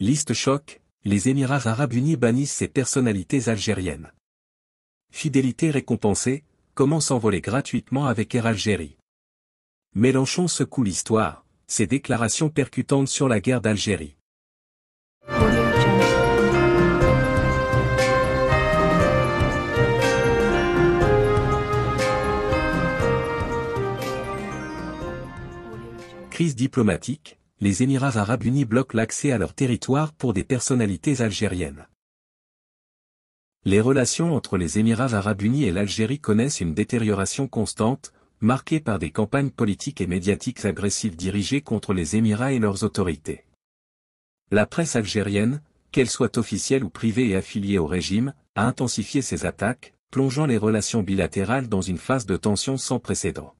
Liste choc, les Émirats arabes unis bannissent ces personnalités algériennes. Fidélité récompensée, comment s'envoler gratuitement avec Air Algérie Mélenchon secoue l'histoire, ses déclarations percutantes sur la guerre d'Algérie. Crise diplomatique, les Émirats arabes unis bloquent l'accès à leur territoire pour des personnalités algériennes. Les relations entre les Émirats arabes unis et l'Algérie connaissent une détérioration constante, marquée par des campagnes politiques et médiatiques agressives dirigées contre les Émirats et leurs autorités. La presse algérienne, qu'elle soit officielle ou privée et affiliée au régime, a intensifié ses attaques, plongeant les relations bilatérales dans une phase de tension sans précédent.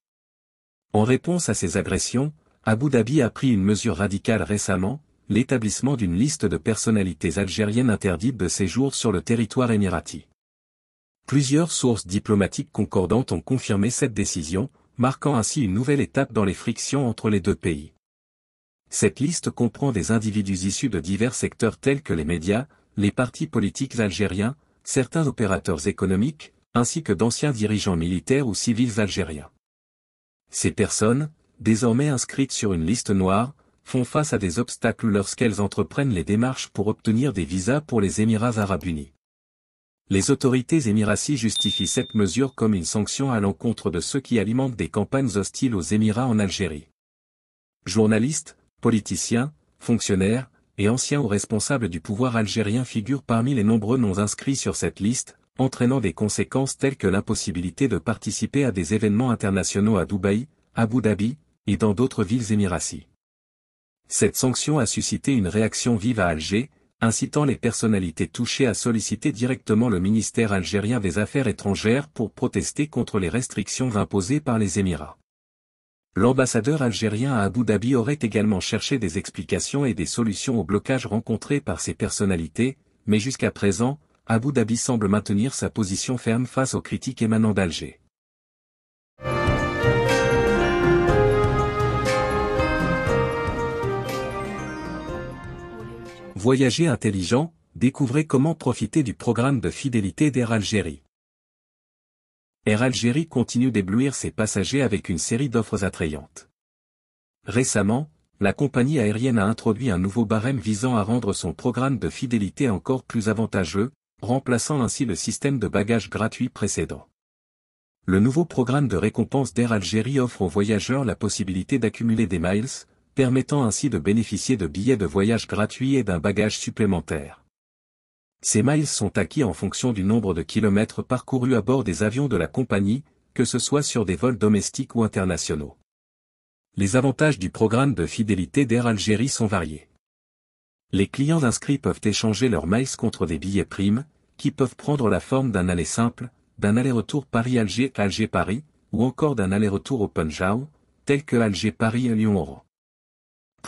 En réponse à ces agressions, Abu Dhabi a pris une mesure radicale récemment, l'établissement d'une liste de personnalités algériennes interdites de séjour sur le territoire émirati. Plusieurs sources diplomatiques concordantes ont confirmé cette décision, marquant ainsi une nouvelle étape dans les frictions entre les deux pays. Cette liste comprend des individus issus de divers secteurs tels que les médias, les partis politiques algériens, certains opérateurs économiques, ainsi que d'anciens dirigeants militaires ou civils algériens. Ces personnes, désormais inscrites sur une liste noire, font face à des obstacles lorsqu'elles entreprennent les démarches pour obtenir des visas pour les Émirats arabes unis. Les autorités émiraties justifient cette mesure comme une sanction à l'encontre de ceux qui alimentent des campagnes hostiles aux Émirats en Algérie. Journalistes, politiciens, fonctionnaires, et anciens ou responsables du pouvoir algérien figurent parmi les nombreux noms inscrits sur cette liste, entraînant des conséquences telles que l'impossibilité de participer à des événements internationaux à Dubaï, Abu Dhabi, et dans d'autres villes émiraties. Cette sanction a suscité une réaction vive à Alger, incitant les personnalités touchées à solliciter directement le ministère algérien des Affaires étrangères pour protester contre les restrictions imposées par les Émirats. L'ambassadeur algérien à Abu Dhabi aurait également cherché des explications et des solutions au blocage rencontré par ces personnalités, mais jusqu'à présent, Abu Dhabi semble maintenir sa position ferme face aux critiques émanant d'Alger. Voyager intelligent, découvrez comment profiter du programme de fidélité d'Air Algérie. Air Algérie continue d'éblouir ses passagers avec une série d'offres attrayantes. Récemment, la compagnie aérienne a introduit un nouveau barème visant à rendre son programme de fidélité encore plus avantageux, remplaçant ainsi le système de bagages gratuits précédent. Le nouveau programme de récompense d'Air Algérie offre aux voyageurs la possibilité d'accumuler des miles, permettant ainsi de bénéficier de billets de voyage gratuits et d'un bagage supplémentaire. Ces miles sont acquis en fonction du nombre de kilomètres parcourus à bord des avions de la compagnie, que ce soit sur des vols domestiques ou internationaux. Les avantages du programme de fidélité d'Air Algérie sont variés. Les clients inscrits peuvent échanger leurs miles contre des billets primes, qui peuvent prendre la forme d'un aller simple, d'un aller-retour Paris-Alger-Alger-Paris, ou encore d'un aller-retour au Punjab, tel que Alger-Paris-Lyon-Oran.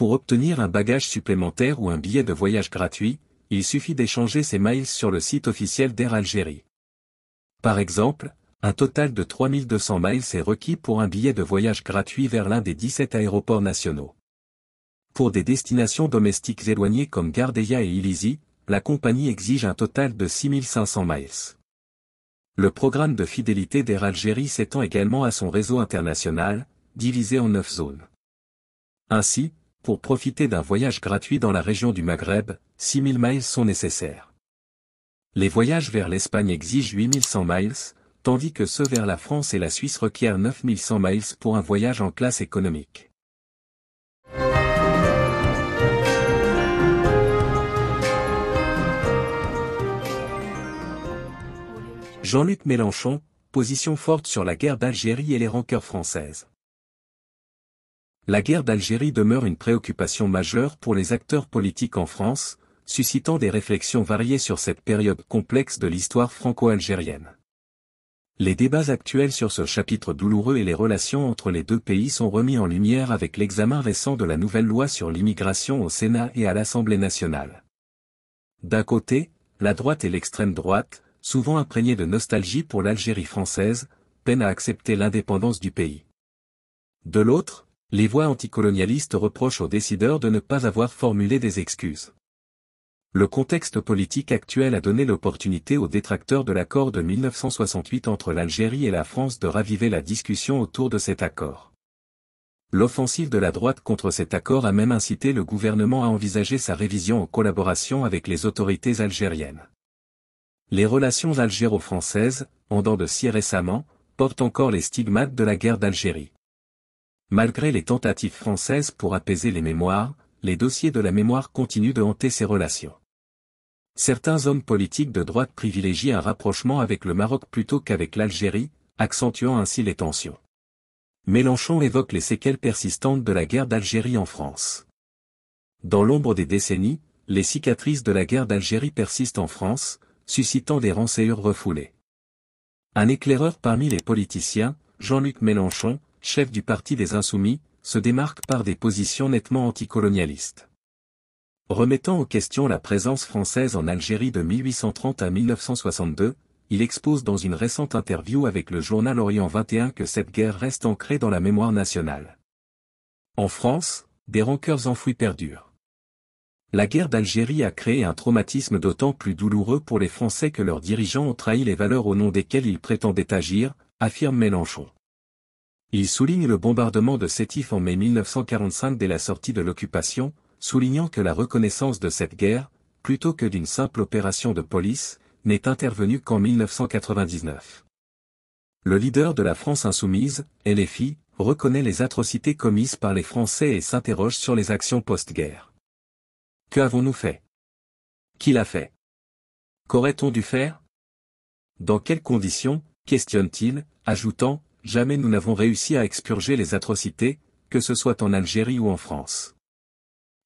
Pour obtenir un bagage supplémentaire ou un billet de voyage gratuit, il suffit d'échanger ses miles sur le site officiel d'Air Algérie. Par exemple, un total de 3200 miles est requis pour un billet de voyage gratuit vers l'un des 17 aéroports nationaux. Pour des destinations domestiques éloignées comme Gardeia et Illizi, la compagnie exige un total de 6500 miles. Le programme de fidélité d'Air Algérie s'étend également à son réseau international, divisé en 9 zones. Ainsi, pour profiter d'un voyage gratuit dans la région du Maghreb, 6000 miles sont nécessaires. Les voyages vers l'Espagne exigent 8100 miles, tandis que ceux vers la France et la Suisse requièrent 9100 miles pour un voyage en classe économique. Jean-Luc Mélenchon, position forte sur la guerre d'Algérie et les rancœurs françaises la guerre d'Algérie demeure une préoccupation majeure pour les acteurs politiques en France, suscitant des réflexions variées sur cette période complexe de l'histoire franco-algérienne. Les débats actuels sur ce chapitre douloureux et les relations entre les deux pays sont remis en lumière avec l'examen récent de la nouvelle loi sur l'immigration au Sénat et à l'Assemblée nationale. D'un côté, la droite et l'extrême droite, souvent imprégnées de nostalgie pour l'Algérie française, peinent à accepter l'indépendance du pays. De l'autre, les voix anticolonialistes reprochent aux décideurs de ne pas avoir formulé des excuses. Le contexte politique actuel a donné l'opportunité aux détracteurs de l'accord de 1968 entre l'Algérie et la France de raviver la discussion autour de cet accord. L'offensive de la droite contre cet accord a même incité le gouvernement à envisager sa révision en collaboration avec les autorités algériennes. Les relations algéro-françaises, en dents de si récemment, portent encore les stigmates de la guerre d'Algérie. Malgré les tentatives françaises pour apaiser les mémoires, les dossiers de la mémoire continuent de hanter ces relations. Certains hommes politiques de droite privilégient un rapprochement avec le Maroc plutôt qu'avec l'Algérie, accentuant ainsi les tensions. Mélenchon évoque les séquelles persistantes de la guerre d'Algérie en France. Dans l'ombre des décennies, les cicatrices de la guerre d'Algérie persistent en France, suscitant des renseignures refoulées. Un éclaireur parmi les politiciens, Jean-Luc Mélenchon, chef du Parti des Insoumis, se démarque par des positions nettement anticolonialistes. Remettant en question la présence française en Algérie de 1830 à 1962, il expose dans une récente interview avec le journal Orient 21 que cette guerre reste ancrée dans la mémoire nationale. En France, des rancœurs enfouies perdurent. La guerre d'Algérie a créé un traumatisme d'autant plus douloureux pour les Français que leurs dirigeants ont trahi les valeurs au nom desquelles ils prétendaient agir, affirme Mélenchon. Il souligne le bombardement de Sétif en mai 1945 dès la sortie de l'occupation, soulignant que la reconnaissance de cette guerre, plutôt que d'une simple opération de police, n'est intervenue qu'en 1999. Le leader de la France insoumise, LFI, reconnaît les atrocités commises par les Français et s'interroge sur les actions post-guerre. Que avons-nous fait Qui l'a fait Qu'aurait-on dû faire Dans quelles conditions questionne-t-il, ajoutant, jamais nous n'avons réussi à expurger les atrocités, que ce soit en Algérie ou en France.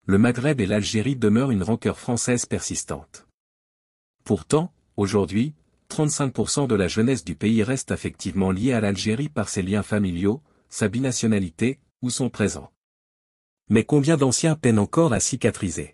Le Maghreb et l'Algérie demeurent une rancœur française persistante. Pourtant, aujourd'hui, 35% de la jeunesse du pays reste affectivement liée à l'Algérie par ses liens familiaux, sa binationalité, ou son présent. Mais combien d'anciens peinent encore à cicatriser